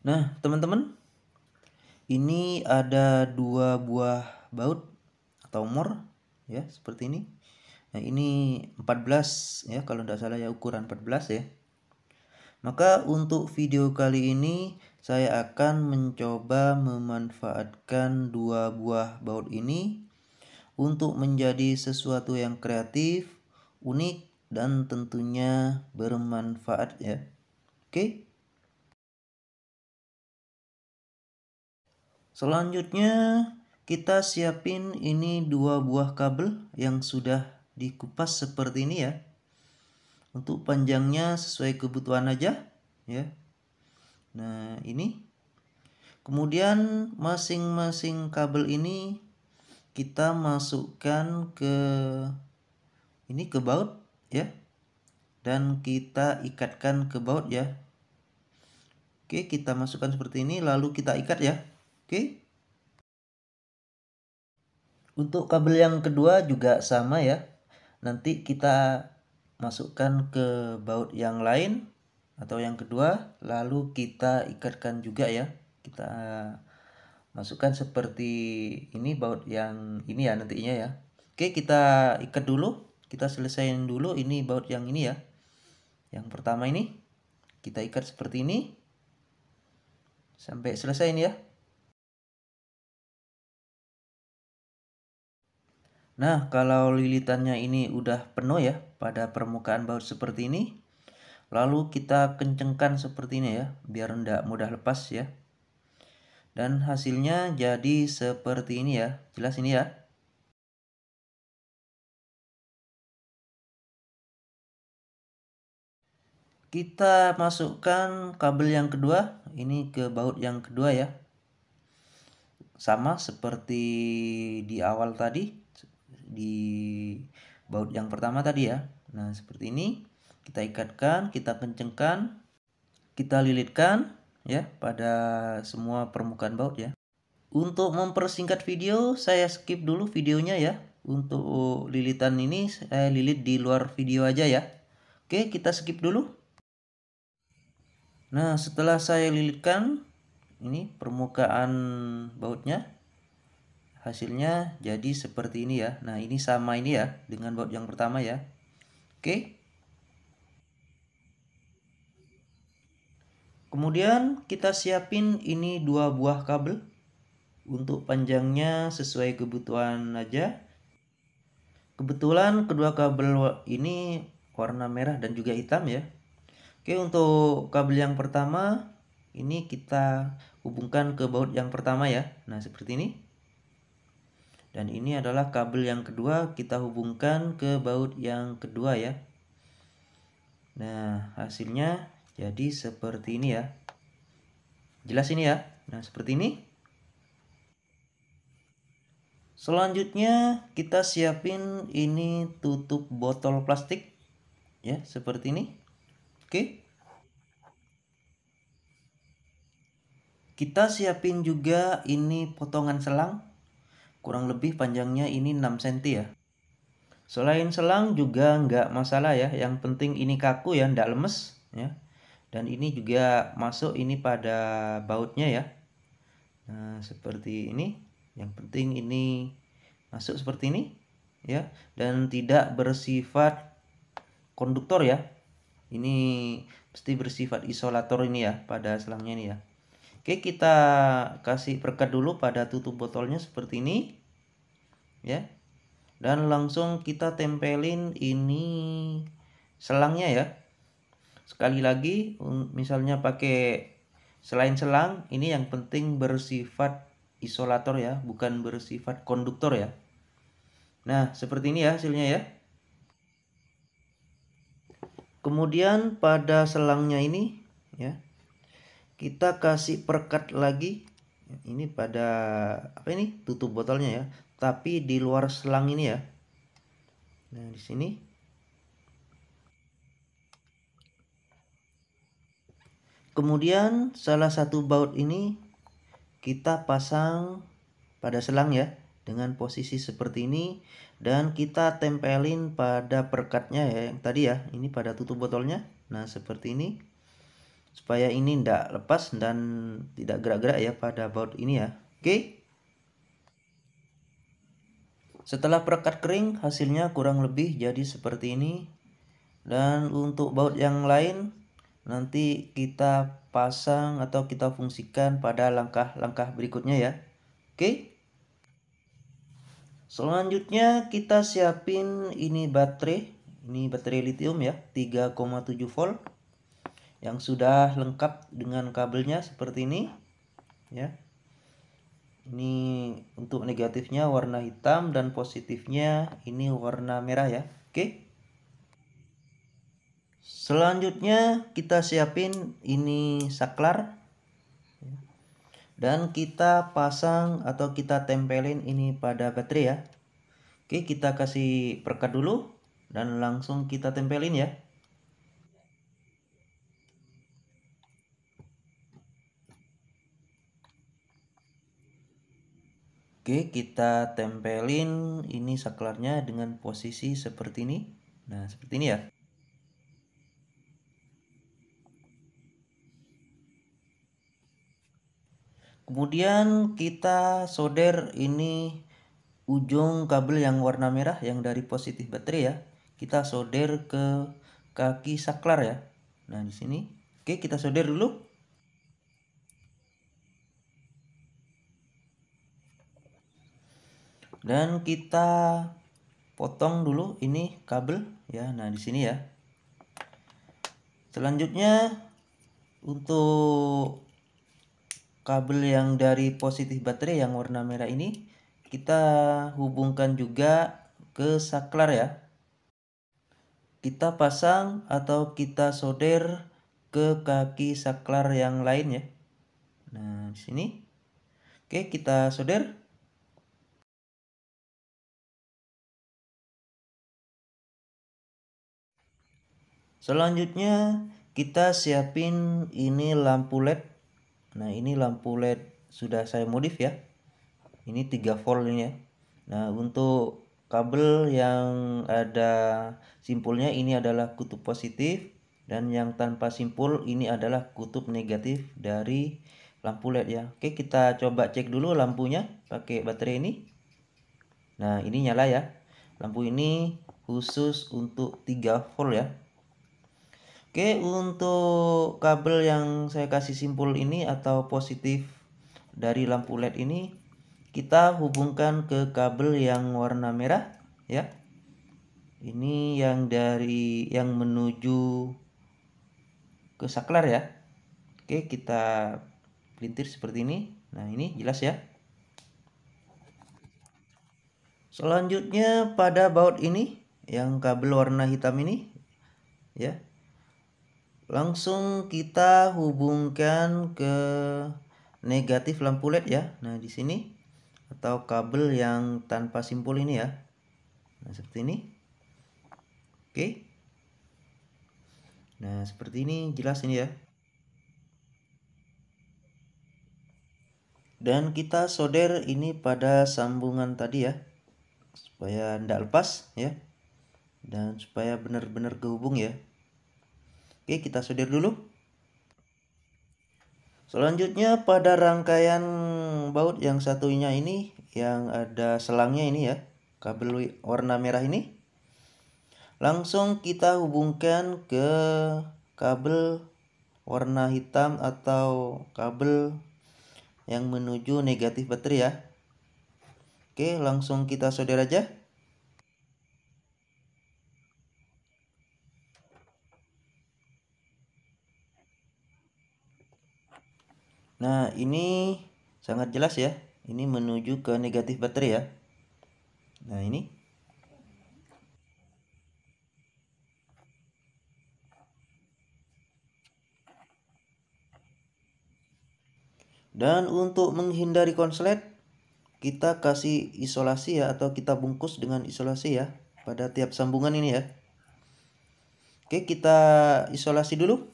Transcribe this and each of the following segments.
Nah, teman-teman, ini ada dua buah baut atau mor ya, seperti ini. Nah, ini 14 ya kalau tidak salah ya ukuran 14 ya. Maka untuk video kali ini saya akan mencoba memanfaatkan dua buah baut ini untuk menjadi sesuatu yang kreatif, unik dan tentunya bermanfaat ya. Oke. Okay? Selanjutnya kita siapin ini dua buah kabel yang sudah dikupas seperti ini ya. Untuk panjangnya sesuai kebutuhan aja ya. Nah, ini. Kemudian masing-masing kabel ini kita masukkan ke ini ke baut ya. Dan kita ikatkan ke baut ya. Oke, kita masukkan seperti ini lalu kita ikat ya. Oke. Untuk kabel yang kedua juga sama ya. Nanti kita masukkan ke baut yang lain atau yang kedua lalu kita ikatkan juga ya. Kita masukkan seperti ini baut yang ini ya nantinya ya. Oke, kita ikat dulu. Kita selesaikan dulu ini baut yang ini ya. Yang pertama ini kita ikat seperti ini sampai selesai ini ya. Nah, kalau lilitannya ini udah penuh ya pada permukaan baut seperti ini, lalu kita kencengkan seperti ini ya, biar tidak mudah lepas ya. Dan hasilnya jadi seperti ini ya, jelas ini ya. kita masukkan kabel yang kedua ini ke baut yang kedua ya sama seperti di awal tadi di baut yang pertama tadi ya. Nah, seperti ini kita ikatkan, kita kencengkan, kita lilitkan ya pada semua permukaan baut ya. Untuk mempersingkat video, saya skip dulu videonya ya. Untuk lilitan ini saya lilit di luar video aja ya. Oke, kita skip dulu. Nah, setelah saya lilitkan ini permukaan bautnya hasilnya jadi seperti ini ya nah ini sama ini ya dengan baut yang pertama ya oke kemudian kita siapin ini dua buah kabel untuk panjangnya sesuai kebutuhan aja kebetulan kedua kabel ini warna merah dan juga hitam ya Oke untuk kabel yang pertama ini kita hubungkan ke baut yang pertama ya. Nah seperti ini dan ini adalah kabel yang kedua kita hubungkan ke baut yang kedua ya nah hasilnya jadi seperti ini ya jelas ini ya nah seperti ini selanjutnya kita siapin ini tutup botol plastik ya seperti ini oke kita siapin juga ini potongan selang kurang lebih panjangnya ini 6 cm ya selain selang juga nggak masalah ya yang penting ini kaku ya nggak lemes ya dan ini juga masuk ini pada bautnya ya nah seperti ini yang penting ini masuk seperti ini ya dan tidak bersifat konduktor ya ini pasti bersifat isolator ini ya pada selangnya ini ya Oke, kita kasih perkat dulu pada tutup botolnya seperti ini. Ya. Dan langsung kita tempelin ini selangnya ya. Sekali lagi, misalnya pakai selain selang, ini yang penting bersifat isolator ya, bukan bersifat konduktor ya. Nah, seperti ini ya hasilnya ya. Kemudian pada selangnya ini ya kita kasih perkat lagi ini pada apa ini tutup botolnya ya tapi di luar selang ini ya nah di sini kemudian salah satu baut ini kita pasang pada selang ya dengan posisi seperti ini dan kita tempelin pada perkatnya ya yang tadi ya ini pada tutup botolnya nah seperti ini supaya ini tidak lepas dan tidak gerak-gerak ya pada baut ini ya oke setelah perekat kering hasilnya kurang lebih jadi seperti ini dan untuk baut yang lain nanti kita pasang atau kita fungsikan pada langkah-langkah berikutnya ya oke selanjutnya kita siapin ini baterai ini baterai lithium ya 3,7 volt yang sudah lengkap dengan kabelnya seperti ini ya ini untuk negatifnya warna hitam dan positifnya ini warna merah ya oke selanjutnya kita siapin ini saklar ya. dan kita pasang atau kita tempelin ini pada baterai ya oke kita kasih perkat dulu dan langsung kita tempelin ya Oke, kita tempelin ini saklarnya dengan posisi seperti ini. Nah, seperti ini ya. Kemudian kita solder ini ujung kabel yang warna merah yang dari positif baterai ya. Kita solder ke kaki saklar ya. Nah, di sini. Oke, kita solder dulu. dan kita potong dulu ini kabel ya nah di sini ya selanjutnya untuk kabel yang dari positif baterai yang warna merah ini kita hubungkan juga ke saklar ya kita pasang atau kita solder ke kaki saklar yang lain ya nah di sini oke kita solder Selanjutnya kita siapin ini lampu led. Nah ini lampu led sudah saya modif ya. Ini 3 volt ini ya. Nah untuk kabel yang ada simpulnya ini adalah kutub positif. Dan yang tanpa simpul ini adalah kutub negatif dari lampu led ya. Oke kita coba cek dulu lampunya pakai baterai ini. Nah ini nyala ya. Lampu ini khusus untuk 3 volt ya Oke, untuk kabel yang saya kasih simpul ini atau positif dari lampu LED ini kita hubungkan ke kabel yang warna merah ya. Ini yang dari yang menuju ke saklar ya. Oke, kita pelintir seperti ini. Nah, ini jelas ya. Selanjutnya pada baut ini yang kabel warna hitam ini ya langsung kita hubungkan ke negatif lampu led ya nah di sini atau kabel yang tanpa simpul ini ya nah seperti ini oke nah seperti ini jelas ini ya dan kita solder ini pada sambungan tadi ya supaya tidak lepas ya dan supaya benar-benar kehubung ya Oke, kita solder dulu. Selanjutnya pada rangkaian baut yang satunya ini yang ada selangnya ini ya, kabel warna merah ini. Langsung kita hubungkan ke kabel warna hitam atau kabel yang menuju negatif baterai ya. Oke, langsung kita solder aja. Nah, ini sangat jelas ya. Ini menuju ke negatif baterai ya. Nah, ini Dan untuk menghindari konslet, kita kasih isolasi ya atau kita bungkus dengan isolasi ya pada tiap sambungan ini ya. Oke, kita isolasi dulu.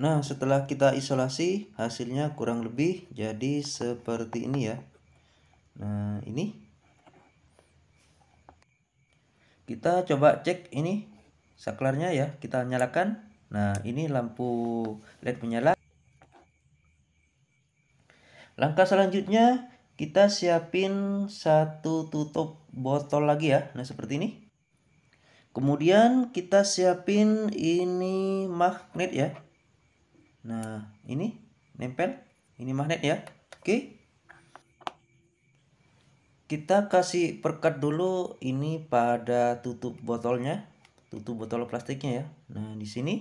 Nah, setelah kita isolasi, hasilnya kurang lebih jadi seperti ini ya. Nah, ini kita coba cek ini saklarnya ya, kita nyalakan. Nah, ini lampu LED menyala. Langkah selanjutnya kita siapin satu tutup botol lagi ya. Nah, seperti ini. Kemudian kita siapin ini magnet ya Nah, ini nempel, ini magnet ya. Oke. Kita kasih perkat dulu ini pada tutup botolnya, tutup botol plastiknya ya. Nah, di sini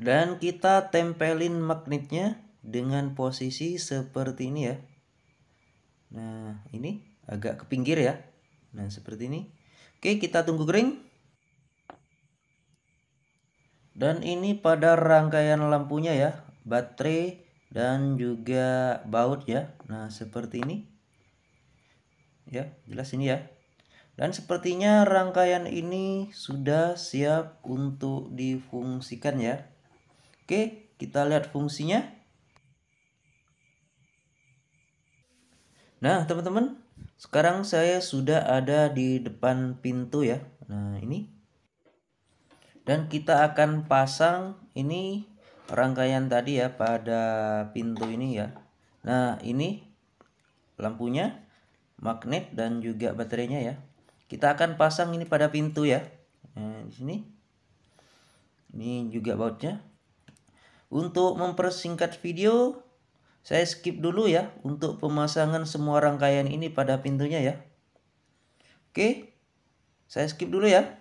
dan kita tempelin magnetnya dengan posisi seperti ini ya nah ini agak ke pinggir ya nah seperti ini Oke, kita tunggu kering. Dan ini pada rangkaian lampunya ya, baterai dan juga baut ya. Nah, seperti ini. Ya, jelas ini ya. Dan sepertinya rangkaian ini sudah siap untuk difungsikan ya. Oke, kita lihat fungsinya. Nah, teman-teman, sekarang saya sudah ada di depan pintu ya. Nah, ini. Dan kita akan pasang ini rangkaian tadi ya pada pintu ini ya. Nah, ini lampunya, magnet dan juga baterainya ya. Kita akan pasang ini pada pintu ya. Nah, di sini. Ini juga bautnya. Untuk mempersingkat video, saya skip dulu ya untuk pemasangan semua rangkaian ini pada pintunya ya. Oke, saya skip dulu ya.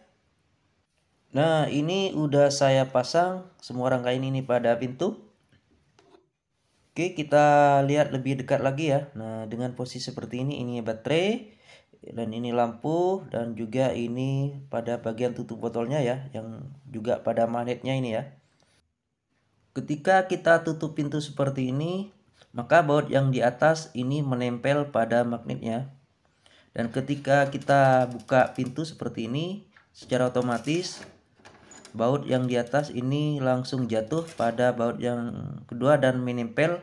Nah, ini udah saya pasang semua rangkaian ini pada pintu. Oke, kita lihat lebih dekat lagi ya. Nah, dengan posisi seperti ini, ini baterai dan ini lampu dan juga ini pada bagian tutup botolnya ya yang juga pada magnetnya ini ya ketika kita tutup pintu seperti ini maka baut yang di atas ini menempel pada magnetnya. Dan ketika kita buka pintu seperti ini, secara otomatis baut yang di atas ini langsung jatuh pada baut yang kedua dan menempel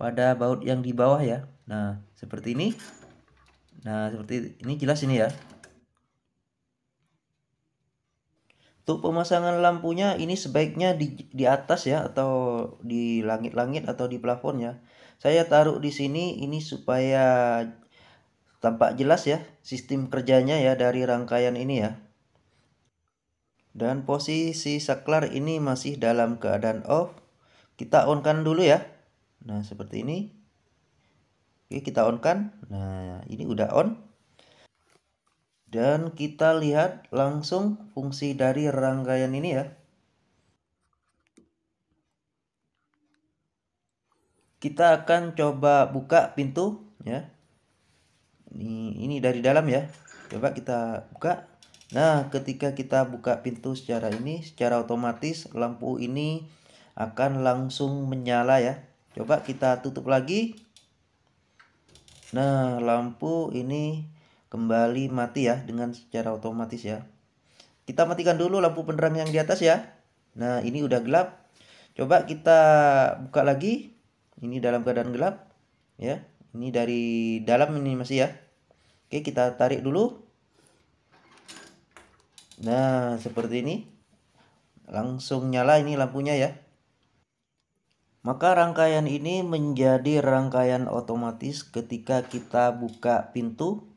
pada baut yang di bawah ya. Nah, seperti ini. Nah, seperti ini jelas ini ya. Untuk pemasangan lampunya ini sebaiknya di, di atas ya atau di langit-langit atau di plafon ya. Saya taruh di sini ini supaya tampak jelas ya sistem kerjanya ya dari rangkaian ini ya. Dan posisi saklar ini masih dalam keadaan off. Kita on kan dulu ya. Nah, seperti ini. Oke, kita on kan. Nah, ini udah on. Dan kita lihat langsung fungsi dari rangkaian ini ya. kita akan coba buka pintu ya ini, ini dari dalam ya coba kita buka nah ketika kita buka pintu secara ini secara otomatis lampu ini akan langsung menyala ya coba kita tutup lagi nah lampu ini kembali mati ya dengan secara otomatis ya kita matikan dulu lampu penerang yang di atas ya nah ini udah gelap coba kita buka lagi ini dalam keadaan gelap ya ini dari dalam ini masih ya oke kita tarik dulu nah seperti ini langsung nyala ini lampunya ya maka rangkaian ini menjadi rangkaian otomatis ketika kita buka pintu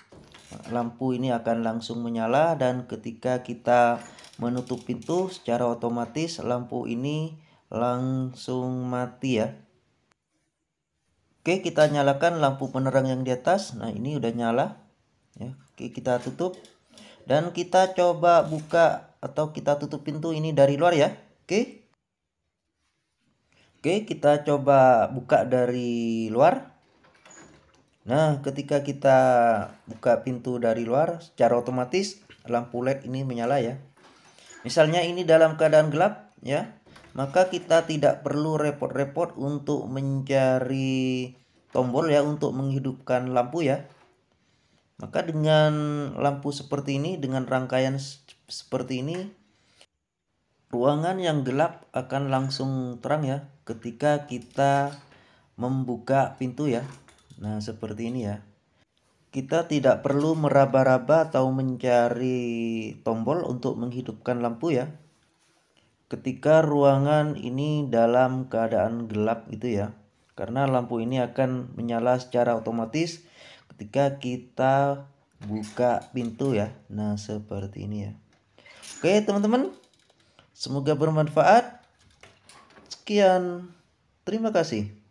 lampu ini akan langsung menyala dan ketika kita menutup pintu secara otomatis lampu ini langsung mati ya Oke, kita nyalakan lampu penerang yang di atas. Nah, ini udah nyala. Ya, oke, kita tutup. Dan kita coba buka atau kita tutup pintu ini dari luar ya. Oke. Oke, kita coba buka dari luar. Nah, ketika kita buka pintu dari luar, secara otomatis lampu LED ini menyala ya. Misalnya ini dalam keadaan gelap ya maka kita tidak perlu repot-repot untuk mencari tombol ya untuk menghidupkan lampu ya. Maka dengan lampu seperti ini, dengan rangkaian seperti ini, ruangan yang gelap akan langsung terang ya ketika kita membuka pintu ya. Nah, seperti ini ya. Kita tidak perlu meraba-raba atau mencari tombol untuk menghidupkan lampu ya ketika ruangan ini dalam keadaan gelap gitu ya karena lampu ini akan menyala secara otomatis ketika kita buka pintu ya nah seperti ini ya oke teman-teman semoga bermanfaat sekian terima kasih